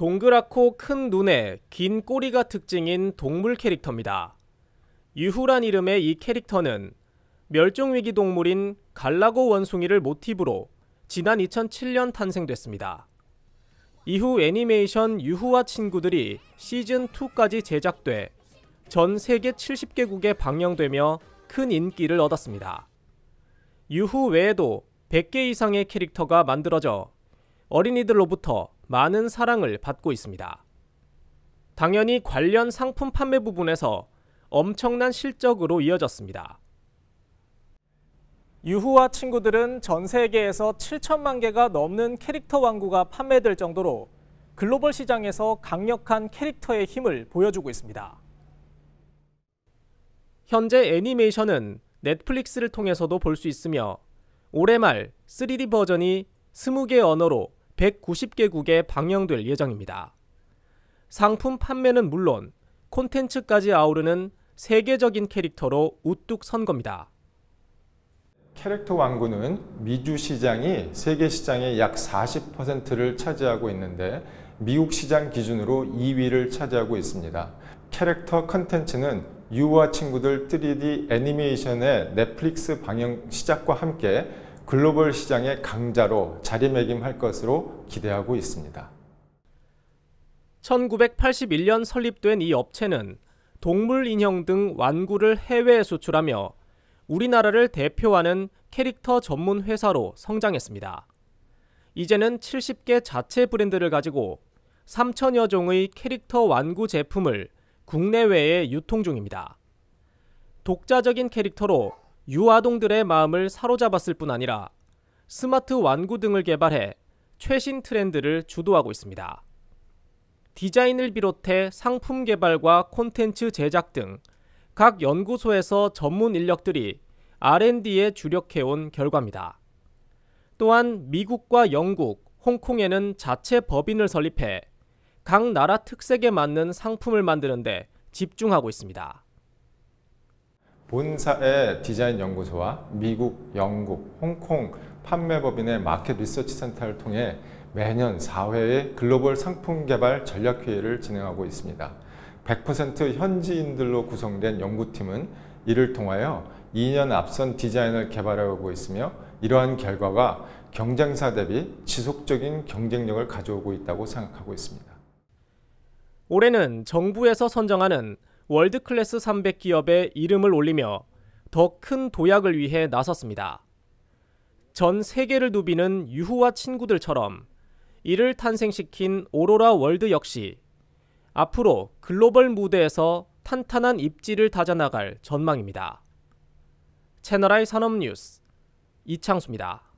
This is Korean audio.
동그랗고 큰 눈에 긴 꼬리가 특징인 동물 캐릭터입니다. 유후란 이름의 이 캐릭터는 멸종위기 동물인 갈라고 원숭이를 모티브로 지난 2007년 탄생됐습니다. 이후 애니메이션 유후와 친구들이 시즌2까지 제작돼 전 세계 70개국에 방영되며 큰 인기를 얻었습니다. 유후 외에도 100개 이상의 캐릭터가 만들어져 어린이들로부터 많은 사랑을 받고 있습니다. 당연히 관련 상품 판매 부분에서 엄청난 실적으로 이어졌습니다. 유후와 친구들은 전 세계에서 7천만 개가 넘는 캐릭터 완구가 판매될 정도로 글로벌 시장에서 강력한 캐릭터의 힘을 보여주고 있습니다. 현재 애니메이션은 넷플릭스를 통해서도 볼 수 있으며 올해 말 3D 버전이 20개 언어로 190개국에 방영될 예정입니다. 상품 판매는 물론 콘텐츠까지 아우르는 세계적인 캐릭터로 우뚝 선 겁니다. 캐릭터 왕구는 미주 시장이 세계 시장의 약 40%를 차지하고 있는데 미국 시장 기준으로 2위를 차지하고 있습니다. 캐릭터 컨텐츠는 유와 친구들 3D 애니메이션의 넷플릭스 방영 시작과 함께 글로벌 시장의 강자로 자리매김할 것으로 기대하고 있습니다. 1981년 설립된 이 업체는 동물 인형 등 완구를 해외에 수출하며 우리나라를 대표하는 캐릭터 전문 회사로 성장했습니다. 이제는 70개 자체 브랜드를 가지고 3천여 종의 캐릭터 완구 제품을 국내외에 유통 중입니다. 독자적인 캐릭터로 유아동들의 마음을 사로잡았을 뿐 아니라 스마트 완구 등을 개발해 최신 트렌드를 주도하고 있습니다. 디자인을 비롯해 상품 개발과 콘텐츠 제작 등 각 연구소에서 전문 인력들이 R&D에 주력해온 결과입니다. 또한 미국과 영국, 홍콩에는 자체 법인을 설립해 각 나라 특색에 맞는 상품을 만드는데 집중하고 있습니다. 본사의 디자인 연구소와 미국, 영국, 홍콩 판매법인의 마켓 리서치 센터를 통해 매년 4회의 글로벌 상품 개발 전략회의를 진행하고 있습니다. 100% 현지인들로 구성된 연구팀은 이를 통하여 2년 앞선 디자인을 개발하고 있으며 이러한 결과가 경쟁사 대비 지속적인 경쟁력을 가져오고 있다고 생각하고 있습니다. 올해는 정부에서 선정하는 월드클래스 300 기업에 이름을 올리며 더 큰 도약을 위해 나섰습니다. 전 세계를 누비는 유후와 친구들처럼 이를 탄생시킨 오로라 월드 역시 앞으로 글로벌 무대에서 탄탄한 입지를 다져나갈 전망입니다. 채널I 산업뉴스 이창수입니다.